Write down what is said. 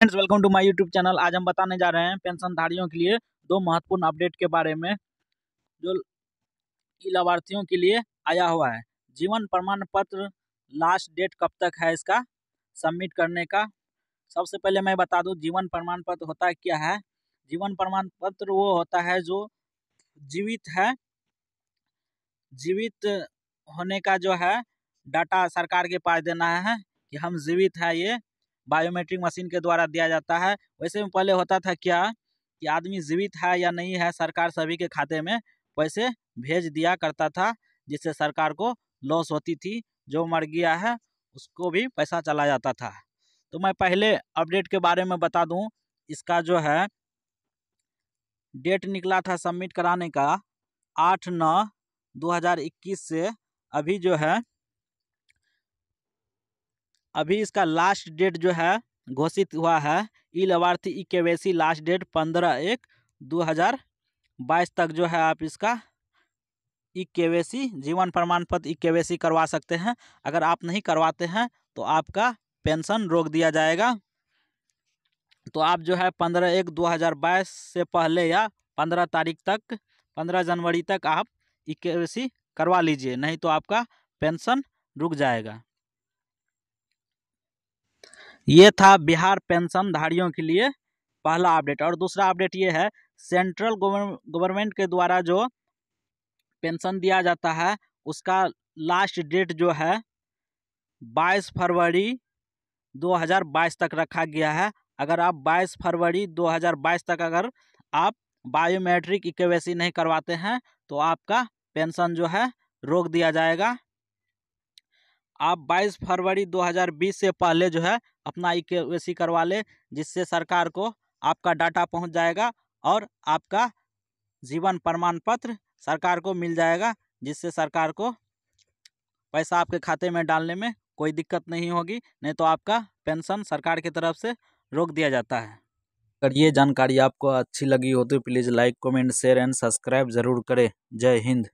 friends welcome to my YouTube channel आज हम बताने जा रहे हैं पेंशनधारियों के लिए दो महत्वपूर्ण अपडेट के बारे में जो लाभार्थियों के लिए आया हुआ है जीवन प्रमाण पत्र लास्ट डेट कब तक है इसका सबमिट करने का सबसे पहले मैं बता दूं जीवन प्रमाण पत्र होता क्या है जीवन प्रमाण पत्र वो होता है जो जीवित है जीवित होने का जो है डाटा सरकार के पास देना है कि हम जीवित है ये बायोमेट्रिक मशीन के द्वारा दिया जाता है वैसे में पहले होता था क्या कि आदमी जीवित है या नहीं है सरकार सभी के खाते में पैसे भेज दिया करता था जिससे सरकार को लॉस होती थी जो मर गया है उसको भी पैसा चला जाता था तो मैं पहले अपडेट के बारे में बता दूं इसका जो है डेट निकला था सबमिट कराने का आठ नौ इक्कीस से अभी जो है अभी इसका लास्ट डेट जो है घोषित हुआ है ई लाभार्थी ई के लास्ट डेट पंद्रह एक दो हज़ार बाईस तक जो है आप इसका ई के जीवन प्रमाण पत्र ई के करवा सकते हैं अगर आप नहीं करवाते हैं तो आपका पेंशन रोक दिया जाएगा तो आप जो है पंद्रह एक दो हज़ार बाईस से पहले या पंद्रह तारीख तक पंद्रह जनवरी तक आप ई करवा लीजिए नहीं तो आपका पेंशन रुक जाएगा ये था बिहार पेंशनधारियों के लिए पहला अपडेट और दूसरा अपडेट ये है सेंट्रल गवर्नमेंट के द्वारा जो पेंशन दिया जाता है उसका लास्ट डेट जो है 22 फरवरी 2022 तक रखा गया है अगर आप 22 फरवरी 2022 तक अगर आप बायोमेट्रिक इक्वेसी नहीं करवाते हैं तो आपका पेंशन जो है रोक दिया जाएगा आप 22 फरवरी 2020 से पहले जो है अपना ई के करवा लें जिससे सरकार को आपका डाटा पहुंच जाएगा और आपका जीवन प्रमाण पत्र सरकार को मिल जाएगा जिससे सरकार को पैसा आपके खाते में डालने में कोई दिक्कत नहीं होगी नहीं तो आपका पेंशन सरकार की तरफ से रोक दिया जाता है अगर ये जानकारी आपको अच्छी लगी हो तो please like comment share and subscribe ज़रूर करें जय हिंद